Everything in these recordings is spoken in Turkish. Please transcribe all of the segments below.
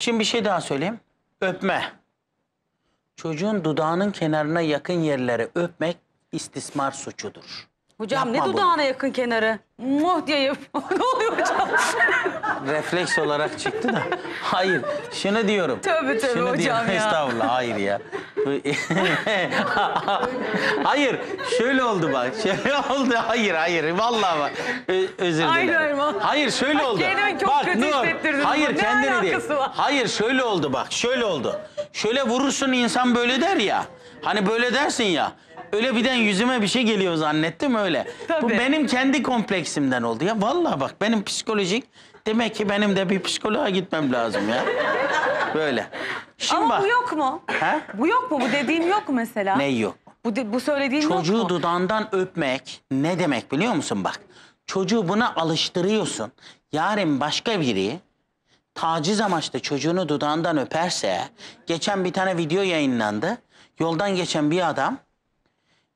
Şimdi bir şey daha söyleyeyim. Öpme. Çocuğun dudağının kenarına yakın yerlere öpmek istismar suçudur. Hocam Yapma ne bunu. dudağına yakın kenarı? Muh diye ne oluyor hocam? Refleks olarak çıktı da. Hayır. Şunu diyorum. Tövbe tövbe Şunu hocam diyorum. ya. Estağfurullah hayır ya. hayır şöyle oldu bak şöyle oldu hayır hayır vallahi bak Ö özür dilerim. Hayır, hayır Hayır, şöyle oldu. Kendimi çok bak, kötü Nur, hissettirdin. Hayır ne değil. Var? Hayır şöyle oldu bak şöyle oldu. Şöyle vurursun insan böyle der ya. Hani böyle dersin ya. Öyle birden yüzüme bir şey geliyor zannettim öyle. Tabii. Bu benim kendi kompleksimden oldu ya. Vallahi bak benim psikolojik Demek ki benim de bir psikoloğa gitmem lazım ya. Böyle. Şimdi Ama bak. bu yok mu? He? Bu yok mu? Bu dediğim yok mu mesela? Ne yok? Bu, bu söylediğim Çocuğu yok Çocuğu dudağından öpmek ne demek biliyor musun bak? Çocuğu buna alıştırıyorsun. Yarın başka biri taciz amaçlı çocuğunu dudağından öperse... Geçen bir tane video yayınlandı. Yoldan geçen bir adam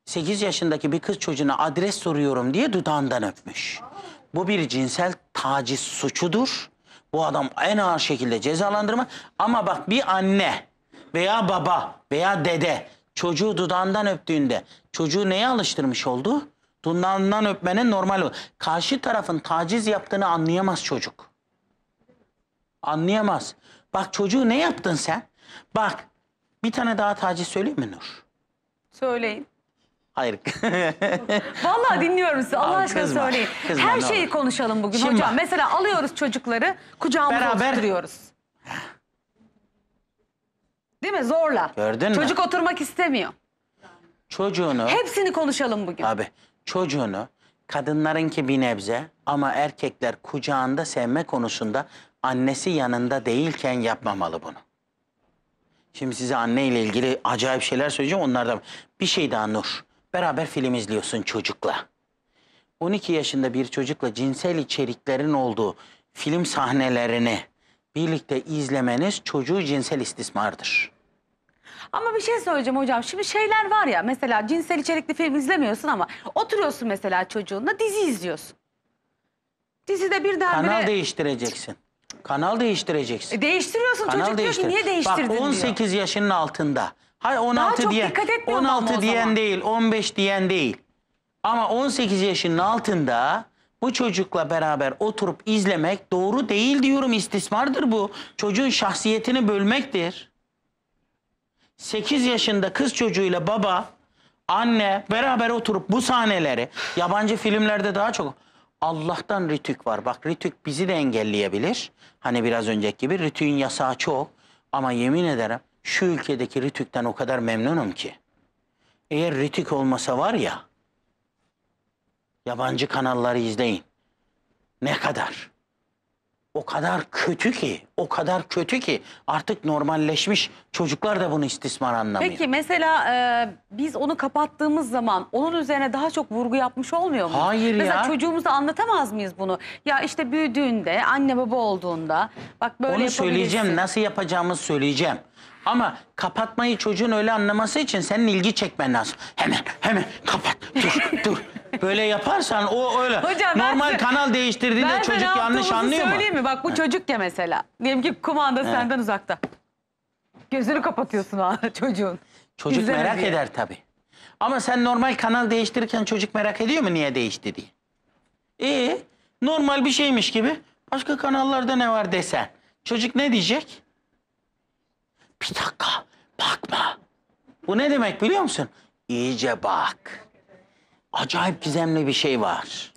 8 yaşındaki bir kız çocuğuna adres soruyorum diye dudağından öpmüş. Bu bir cinsel taciz suçudur. Bu adam en ağır şekilde cezalandırma. Ama bak bir anne veya baba veya dede çocuğu dudağından öptüğünde çocuğu neye alıştırmış oldu? Dudağından öpmenin normal o. Karşı tarafın taciz yaptığını anlayamaz çocuk. Anlayamaz. Bak çocuğu ne yaptın sen? Bak bir tane daha taciz söyleyeyim mi Nur? Söyleyin. Hayır. Vallahi dinliyorum sizi. Allah Abi aşkına kızma, söyleyin. kızma, Her şeyi olur. konuşalım bugün Şimdi hocam. bak. Mesela alıyoruz çocukları, kucağımıza Beraber- oturtuyoruz. Değil mi? Zorla. Gördün mü? Çocuk oturmak istemiyor. Çocuğunu... Hepsini konuşalım bugün. Abi çocuğunu kadınlarınki bir nebze ama erkekler kucağında sevme konusunda annesi yanında değilken yapmamalı bunu. Şimdi size anne ile ilgili acayip şeyler söyleyeceğim onlardan. Bir şey daha Nur. Beraber film izliyorsun çocukla. 12 yaşında bir çocukla cinsel içeriklerin olduğu film sahnelerini birlikte izlemeniz çocuğu cinsel istismardır. Ama bir şey söyleyeceğim hocam. Şimdi şeyler var ya mesela cinsel içerikli film izlemiyorsun ama oturuyorsun mesela çocuğunla dizi izliyorsun. Dizide bir birdenbire... Kanal değiştireceksin. Kanal değiştireceksin. E değiştiriyorsun Kanal çocuk diyor ki değiştir. niye değiştirdin Bak, 18 diyor. yaşının altında Hayır 16 çok diyen, 16 o diyen değil, 15 diyen değil. Ama 18 yaşının altında bu çocukla beraber oturup izlemek doğru değil diyorum istismardır bu. Çocuğun şahsiyetini bölmektir. 8 yaşında kız çocuğuyla baba, anne beraber oturup bu sahneleri yabancı filmlerde daha çok Allah'tan ritük var. Bak ritük bizi de engelleyebilir. Hani biraz önceki gibi ritüğün yasağı çok ama yemin ederim şu ülkedeki ritükten o kadar memnunum ki. Eğer ritük olmasa var ya, yabancı kanalları izleyin. Ne kadar? o kadar kötü ki, o kadar kötü ki artık normalleşmiş çocuklar da bunu istismar anlamıyor. Peki mesela e, biz onu kapattığımız zaman onun üzerine daha çok vurgu yapmış olmuyor mu? Hayır mesela ya. Mesela çocuğumuza anlatamaz mıyız bunu? Ya işte büyüdüğünde, anne baba olduğunda bak böyle Onu söyleyeceğim, nasıl yapacağımızı söyleyeceğim. Ama kapatmayı çocuğun öyle anlaması için senin ilgi çekmen lazım. Hemen, hemen kapat, dur, dur. Böyle yaparsan o öyle. Hocam Normal size- kanal değiştirdiğinde ben sana çocuk yanlış yaptığımızı anlıyor mu? söyleyeyim mi? Bak bu çocuk ya mesela. Diyelim ki kumanda senden uzakta. Gözünü kapatıyorsun ha çocuğun. Çocuk İzlemedi merak eder tabii. Ama sen normal kanal değiştirirken çocuk merak ediyor mu niye değişti diye? İyi. Normal bir şeymiş gibi. Başka kanallarda ne var desen. Çocuk ne diyecek? Bir dakika. Bakma. Bu ne demek biliyor musun? İyice bak acayip gizemli bir şey var.